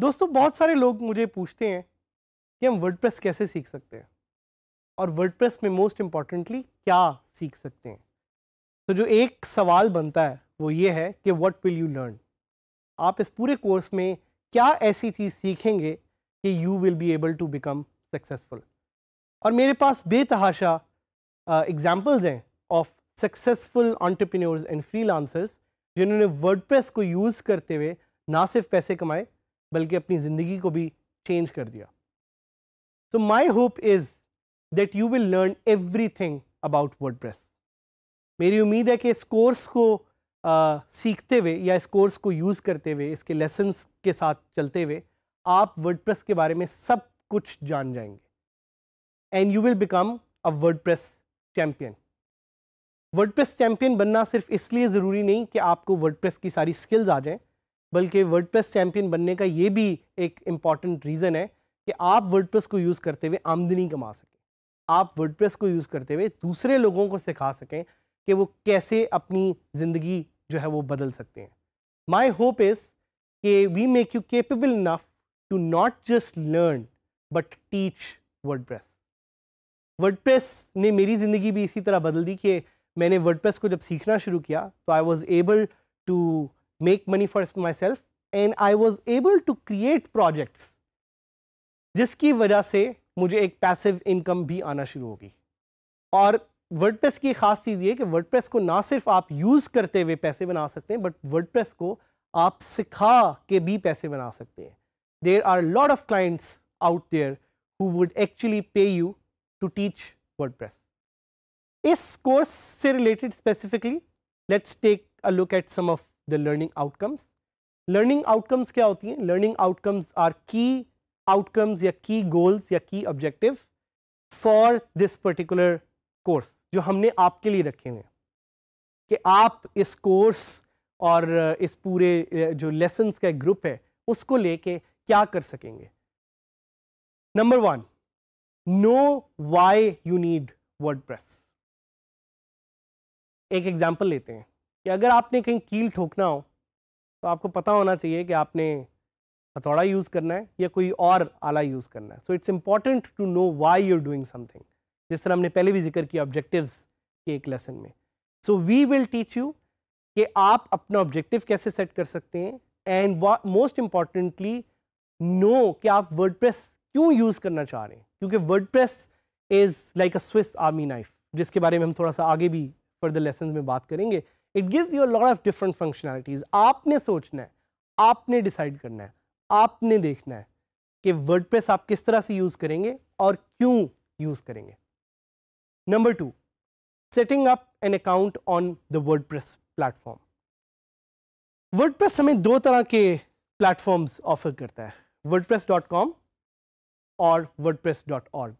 दोस्तों बहुत सारे लोग मुझे पूछते हैं कि हम वर्डप्रेस कैसे सीख सकते हैं और वर्डप्रेस में मोस्ट इम्पॉर्टेंटली क्या सीख सकते हैं तो जो एक सवाल बनता है वो ये है कि व्हाट विल यू लर्न आप इस पूरे कोर्स में क्या ऐसी चीज़ सीखेंगे कि you will be able to become successful और मेरे पास बेतहाशा एग्जाम्पल्स हैं of successful entrepreneurs and freelancers जिन्होंने वर्डप्रेस को यूज़ करते हुए ना सिर्फ पैसे कमाए बल्कि अपनी ज़िंदगी को भी चेंज कर दिया so my hope is will learn everything about WordPress मेरी उम्मीद है कि इस कोर्स को आ, सीखते हुए या इस कोर्स को यूज़ करते हुए इसके लेसन्स के साथ चलते हुए आप वर्डप्रेस के बारे में सब कुछ जान जाएंगे and you will become a WordPress champion WordPress champion बनना सिर्फ इसलिए ज़रूरी नहीं कि आपको वर्डप्रेस की सारी स्किल्स आ जाएं बल्कि वर्डप्रेस चैम्पियन बनने का ये भी एक इम्पॉर्टेंट रीज़न है कि आप वर्डप्रेस को यूज़ करते हुए आमदनी कमा सकें आप वर्डप्रेस को यूज़ करते हुए दूसरे लोगों को सिखा सकें कि वो कैसे अपनी ज़िंदगी जो है वो बदल सकते हैं माई होप इज़ कि we make you capable enough to not just learn but teach WordPress WordPress ने मेरी ज़िंदगी भी इसी तरह बदल दी कि मैंने वर्ड प्रेस को जब सीखना शुरू किया तो I was able to make money for myself and I was able to create projects जिसकी वजह से मुझे एक पैसिव इनकम भी आना शुरू होगी और वर्ड की खास चीज़ ये कि वर्ड को ना सिर्फ आप यूज़ करते हुए पैसे बना सकते हैं बट वर्ड को आप सिखा के भी पैसे बना सकते हैं there are lot of clients out there who would actually pay you to teach word इस कोर्स से related specifically let's take a look at some of the learning outcomes learning outcomes क्या होती हैं learning outcomes are key outcomes या key goals या key objective for this particular course जो हमने आपके लिए रखे हुए हैं कि आप इस कोर्स और इस पूरे जो लेसन्स का ग्रुप है उसको लेके क्या कर सकेंगे number one know why you need WordPress एक एग्जाम्पल लेते हैं कि अगर आपने कहीं कील ठोकना हो तो आपको पता होना चाहिए कि आपने हथौड़ा यूज़ करना है या कोई और आला यूज़ करना है so it's important to know why you're doing something जिस तरह हमने पहले भी जिक्र किया ऑब्जेक्टिव्स के एक लेसन में so we will teach you कि आप अपना ऑब्जेक्टिव कैसे सेट कर सकते हैं एंड मोस्ट इम्पॉर्टेंटली नो कि आप वर्ड क्यों यूज़ करना चाह रहे हैं क्योंकि word is like a Swiss army knife जिसके बारे में हम थोड़ा सा आगे भी फर्दर लेसन में बात करेंगे it gives you lot of different functionalities आपने सोचना है आपने डिसाइड करना है आपने देखना है कि वर्डप्रेस आप किस तरह से यूज़ करेंगे और क्यों यूज़ करेंगे number two setting up an account on the WordPress platform WordPress हमें दो तरह के प्लेटफॉर्म्स ऑफर करता है कॉम और ऑर्ग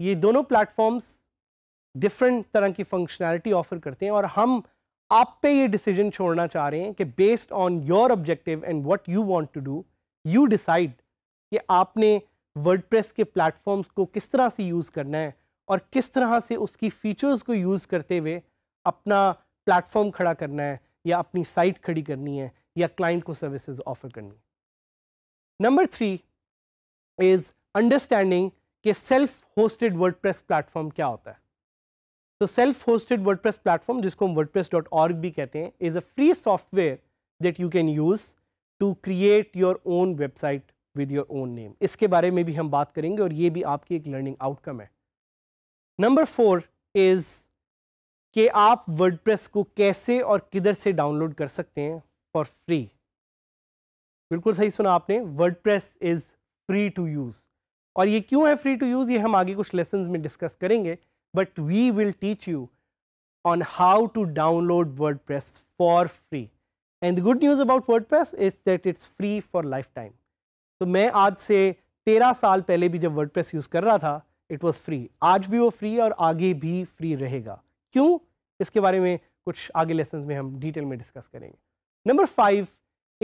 ये दोनों प्लेटफॉर्म्स डिफरेंट तरह की फंक्शनैलिटी ऑफर करते हैं और हम आप पे ये डिसीजन छोड़ना चाह रहे हैं कि based on your objective and what you want to do you decide कि आपने वर्डप्रेस के प्लेटफॉर्म्स को किस तरह से यूज़ करना है और किस तरह से उसकी फ़ीचर्स को यूज़ करते हुए अपना प्लेटफॉर्म खड़ा करना है या अपनी साइट खड़ी करनी है या क्लाइंट को सर्विसेज ऑफर करनी है नंबर थ्री इज़ अंडरस्टैंडिंग कि सेल्फ होस्टेड वर्डप्रेस प्लेटफॉर्म क्या होता है तो सेल्फ होस्टेड वर्डप्रेस प्लेटफॉर्म जिसको हम वर्डप्रेस डॉट ऑर्ग भी कहते हैं is a free software that you can use to create your own website with your own name इसके बारे में भी हम बात करेंगे और ये भी आपकी एक लर्निंग आउटकम है नंबर फोर इज़ कि आप प्रेस को कैसे और किधर से डाउनलोड कर सकते हैं फॉर फ्री बिल्कुल सही सुना आपने press is free to use और ये क्यों है फ्री टू यूज़ ये हम आगे कुछ लेसन में डिस्कस करेंगे but we will teach you on how to download press for free and the good news about WordPress is that it's free for lifetime तो मैं आज से तेरह साल पहले भी जब वर्डप्रेस यूज़ कर रहा था इट वॉज़ फ्री आज भी वो फ्री और आगे भी फ्री रहेगा क्यों इसके बारे में कुछ आगे लेसन में हम डिटेल में डिस्कस करेंगे नंबर फाइव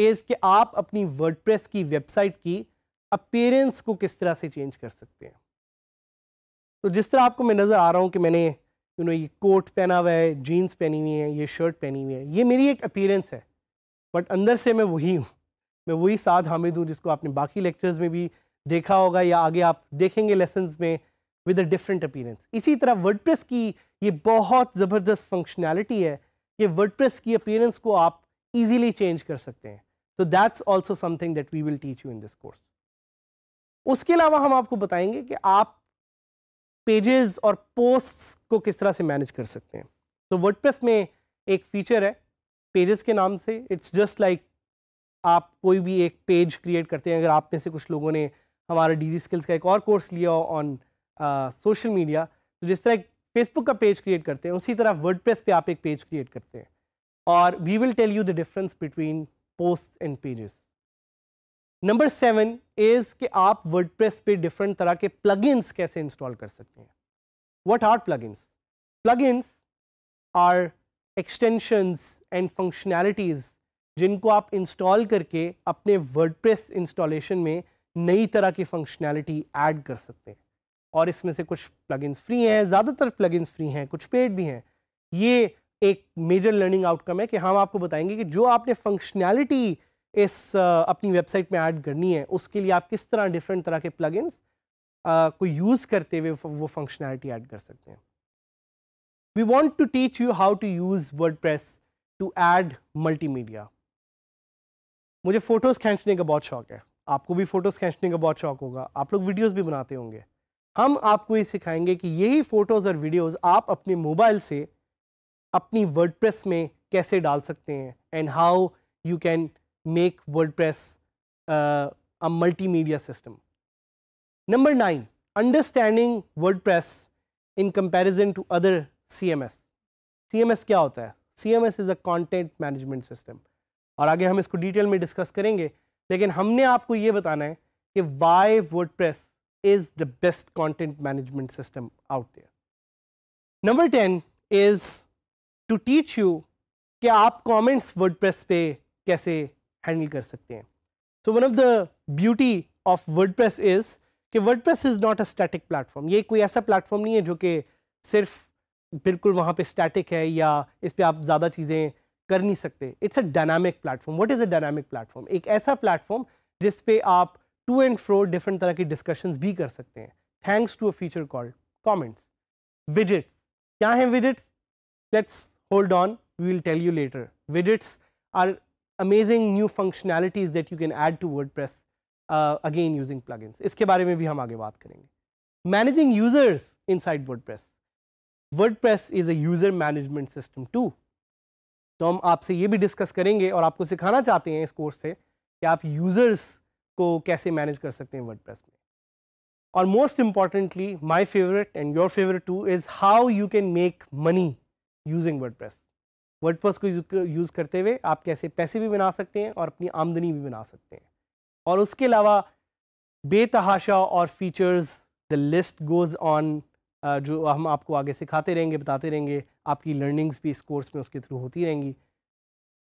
इज़ कि आप अपनी वर्डप्रेस की वेबसाइट की अपेयरेंस को किस तरह से चेंज कर सकते हैं तो जिस तरह आपको मैं नज़र आ रहा हूँ कि मैंने यू नो ये कोट पहना हुआ है जीन्स पहनी हुई है ये शर्ट पहनी हुई है ये मेरी एक अपेरेंस है बट अंदर से मैं वही हूँ मैं वही साध हामिद हूँ जिसको आपने बाकी लेक्चर्स में भी देखा होगा या आगे आप देखेंगे लेसन में विद अ डिफरेंट अपीरेंस इसी तरह वर्ड की ये बहुत ज़बरदस्त फंक्शनैलिटी है कि वर्ड की अपीरेंस को आप ईजीली चेंज कर सकते हैं so that's also something that we will teach you in this course उसके अलावा हम आपको बताएंगे कि आप पेजेस और पोस्ट्स को किस तरह से मैनेज कर सकते हैं तो वर्डप्रेस में एक फीचर है पेजेस के नाम से इट्स जस्ट लाइक आप कोई भी एक पेज क्रिएट करते हैं अगर आप में से कुछ लोगों ने हमारा डीजी स्किल्स का एक और कोर्स लिया ऑन सोशल मीडिया तो जिस तरह फेसबुक का पेज क्रिएट करते हैं उसी तरह वर्ड पे आप एक पेज क्रिएट करते हैं और we will tell you the difference between post and pages number seven is कि आप वर्ड पे डिफरेंट तरह के प्लगइन्स कैसे इंस्टॉल कर सकते हैं what are plugins plugins are extensions and functionalities जिनको आप इंस्टॉल करके अपने वर्डप्रेस इंस्टॉलेशन में नई तरह की फंक्शनैलिटी ऐड कर सकते हैं और इसमें से कुछ प्लगइन्स फ्री हैं ज़्यादातर प्लगइन्स फ्री हैं कुछ पेड भी हैं ये एक मेजर लर्निंग आउटकम है कि हम आपको बताएंगे कि जो आपने फंक्शनैलिटी इस अपनी वेबसाइट में ऐड करनी है उसके लिए आप किस तरह डिफरेंट तरह के प्लगइन्स को यूज़ करते हुए वो फंक्शनैलिटी ऐड कर सकते हैं We want to teach you how to use WordPress to add multimedia. मुझे फ़ोटोज़ खींचने का बहुत शौक़ है आपको भी फ़ोटोज़ खींचने का बहुत शौक़ होगा आप लोग वीडियोज़ भी बनाते होंगे हम आपको ये सिखाएंगे कि यही फ़ोटोज़ और वीडियोज़ आप अपने मोबाइल से अपनी वर्डप्रेस में कैसे डाल सकते हैं and how you can make WordPress a multimedia system number nine understanding WordPress in comparison to other C M S C M S क्या होता है C M S is a content management system और आगे हम इसको detail में discuss करेंगे लेकिन हमने आपको ये बताना है कि why WordPress is the best content management system out there number ten is to teach you कि आप वर्ड प्रेस पे कैसे हैंडल कर सकते हैं so one of the beauty of WordPress is कि WordPress is not a static platform ये कोई ऐसा प्लेटफॉर्म नहीं है जो कि सिर्फ बिल्कुल वहाँ पे स्टैटिक है या इस पर आप ज़्यादा चीज़ें कर नहीं सकते it's a dynamic platform what is a dynamic platform एक ऐसा प्लेटफॉर्म जिस पे आप टू एंड फ्रो डिफरेंट तरह की डिस्कशंस भी कर सकते हैं thanks to a feature called comments widgets क्या हैं widgets let's hold on we will tell you later widgets are amazing new functionalities that you can add to word again using plug इसके बारे में भी हम आगे बात करेंगे managing users inside WordPress WordPress is a user management system to तो हम आपसे ये भी डिस्कस करेंगे और आपको सिखाना चाहते हैं इस कोर्स से कि आप यूज़र्स को कैसे मैनेज कर सकते हैं वर्डप्रेस में और most importantly my favourite and your favourite too is how you can make money using WordPress WordPress को यूज़ करते हुए आप कैसे पैसे भी बना सकते हैं और अपनी आमदनी भी बना सकते हैं और उसके अलावा बेतहाशा और features the list goes on जो हम आपको आगे सिखाते रहेंगे बताते रहेंगे आपकी लर्निंग्स भी इस कोर्स में उसके थ्रू होती रहेंगी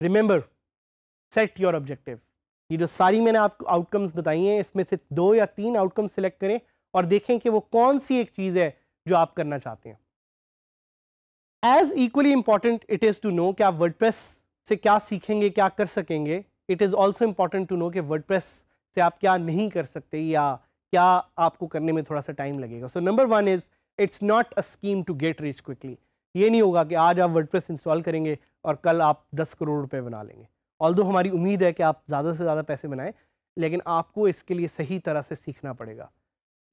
रिमेंबर सेट योर ऑब्जेक्टिव ये जो सारी मैंने आपको आउटकम्स बताई हैं इसमें से दो या तीन आउटकम्स सेलेक्ट करें और देखें कि वो कौन सी एक चीज़ है जो आप करना चाहते हैं as equally important it is to know कि आप वर्ड से क्या सीखेंगे क्या कर सकेंगे it is also important to know कि वर्ड से आप क्या नहीं कर सकते या क्या आपको करने में थोड़ा सा टाइम लगेगा so number one is it's not a scheme to get rich quickly ये नहीं होगा कि आज आप वर्डप्रेस इंस्टॉल करेंगे और कल आप दस करोड़ रुपये बना लेंगे ऑल हमारी उम्मीद है कि आप ज़्यादा से ज़्यादा पैसे बनाएं लेकिन आपको इसके लिए सही तरह से सीखना पड़ेगा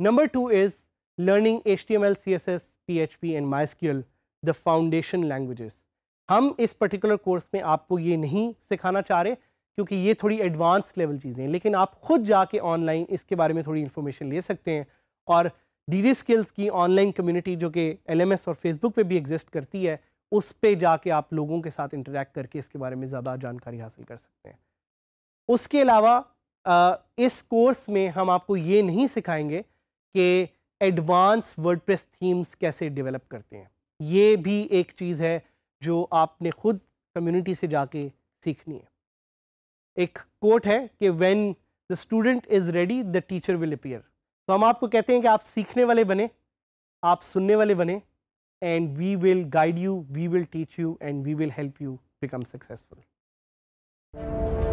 number two is learning H T M L C S S P H P and MySQL the foundation languages हम इस पर्टिकुलर कोर्स में आपको ये नहीं सिखाना चाह रहे क्योंकि ये थोड़ी एडवांस लेवल चीज़ें हैं लेकिन आप खुद जाके ऑनलाइन इसके बारे में थोड़ी इन्फॉर्मेशन ले सकते हैं और डीजी स्किल्स की ऑनलाइन कम्युनिटी जो कि एलएमएस और फेसबुक पे भी एग्जिस्ट करती है उस पर जाके आप लोगों के साथ इंटरेक्ट करके इसके बारे में ज़्यादा जानकारी हासिल कर सकते हैं उसके अलावा इस कोर्स में हम आपको ये नहीं सिखाएंगे कि एडवांस वर्ड थीम्स कैसे डिवेलप करते हैं ये भी एक चीज़ है जो आपने खुद कम्युनिटी से जाके सीखनी है एक कोट है कि when the student is ready the teacher will appear तो हम आपको कहते हैं कि आप सीखने वाले बने आप सुनने वाले बने and we will guide you we will teach you and we will help you become successful